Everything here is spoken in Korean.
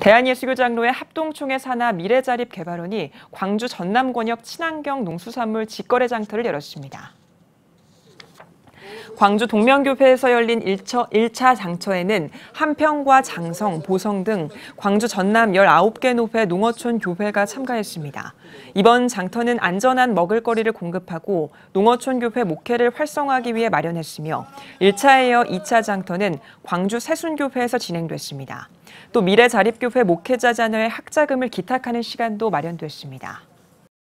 대한예수교장로의 합동총회 산하 미래자립 개발원이 광주 전남권역 친환경 농수산물 직거래 장터를 열었습니다. 광주 동명교회에서 열린 1차, 1차 장처에는 한평과 장성, 보성 등 광주 전남 19개 노회 농어촌 교회가 참가했습니다. 이번 장터는 안전한 먹을거리를 공급하고 농어촌 교회 목회를 활성화하기 위해 마련했으며 1차에 이어 2차 장터는 광주 세순교회에서 진행됐습니다. 또 미래자립교회 목회자 자녀의 학자금을 기탁하는 시간도 마련됐습니다.